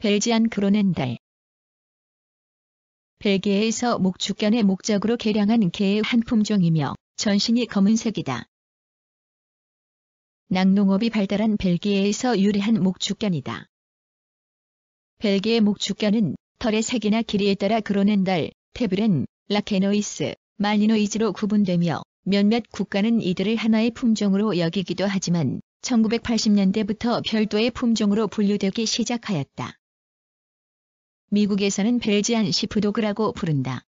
벨지안 그로넨달 벨기에에서 목축견의 목적으로 개량한 개의 한 품종이며 전신이 검은색이다. 낙농업이 발달한 벨기에에서 유래한 목축견이다. 벨기에 목축견은 털의 색이나 길이에 따라 그로넨달, 테브렌, 라케노이스, 말리노이즈로 구분되며 몇몇 국가는 이들을 하나의 품종으로 여기기도 하지만 1980년대부터 별도의 품종으로 분류되기 시작하였다. 미국에서는 벨지안 시프도그라고 부른다.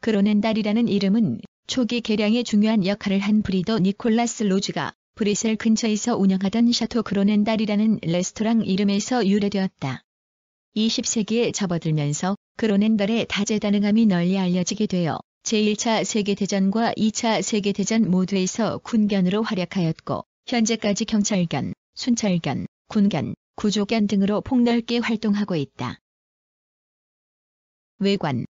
그로는 달이라는 이름은 초기 개량에 중요한 역할을 한 브리더 니콜라스 로즈가 브리셀 근처에서 운영하던 샤토 그로는 달이라는 레스토랑 이름에서 유래되었다. 20세기에 접어들면서 그로넨달의 다재다능함이 널리 알려지게 되어 제1차 세계대전과 2차 세계대전 모두에서 군견으로 활약하였고 현재까지 경찰견, 순찰견, 군견, 구조견 등으로 폭넓게 활동하고 있다. 외관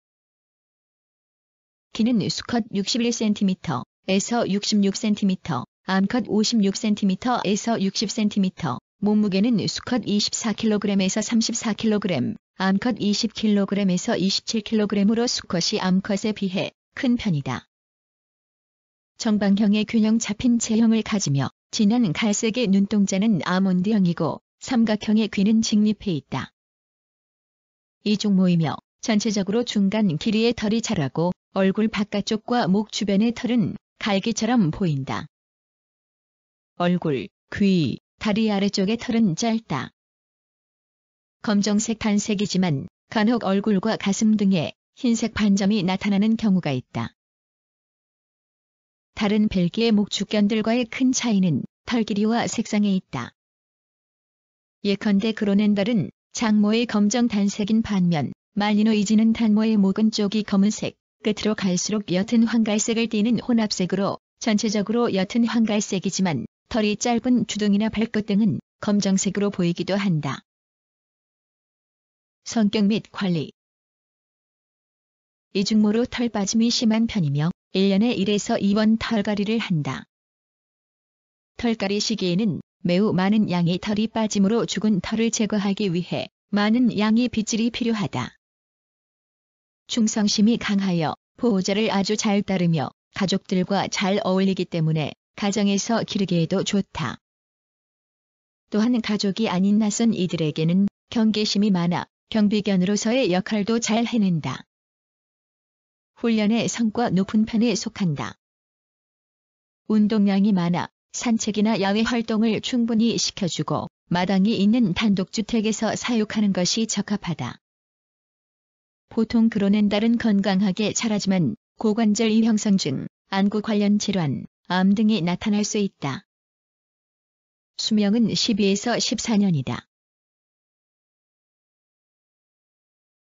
키는 수컷 61cm, 에서 66cm, 암컷 56cm, 에서 60cm, 몸무게는 수컷 24kg에서 34kg, 암컷 20kg에서 27kg으로 수컷이 암컷에 비해 큰 편이다. 정방형의 균형 잡힌 체형을 가지며 진한 갈색의 눈동자는 아몬드형이고 삼각형의 귀는 직립해 있다. 이종모이며 전체적으로 중간 길이의 털이 자라고 얼굴 바깥쪽과 목 주변의 털은 갈기처럼 보인다. 얼굴, 귀, 다리 아래쪽의 털은 짧다. 검정색 단색이지만 간혹 얼굴과 가슴 등에 흰색 반점이 나타나는 경우가 있다. 다른 벨기에 목축견들과의 큰 차이는 털 길이와 색상에 있다. 예컨대 그로넨달은 장모의 검정 단색인 반면 말리노이지는 단모의 목은 쪽이 검은색, 끝으로 갈수록 옅은 황갈색을 띠는 혼합색으로 전체적으로 옅은 황갈색이지만 털이 짧은 주둥이나 발끝 등은 검정색으로 보이기도 한다. 성격 및 관리 이중모로 털 빠짐이 심한 편이며 1년에 1에서 2번 털갈이를 한다. 털갈이 시기에는 매우 많은 양의 털이 빠짐으로 죽은 털을 제거하기 위해 많은 양의 빗질이 필요하다. 충성심이 강하여 보호자를 아주 잘 따르며 가족들과 잘 어울리기 때문에 가정에서 기르기에도 좋다. 또한 가족이 아닌 낯선 이들에게는 경계심이 많아 경비견으로서의 역할도 잘 해낸다. 훈련의 성과 높은 편에 속한다. 운동량이 많아 산책이나 야외 활동을 충분히 시켜주고 마당이 있는 단독주택에서 사육하는 것이 적합하다. 보통 그로는 딸은 건강하게 자라지만 고관절 이형성증, 안구 관련 질환, 암 등이 나타날 수 있다. 수명은 12에서 14년이다.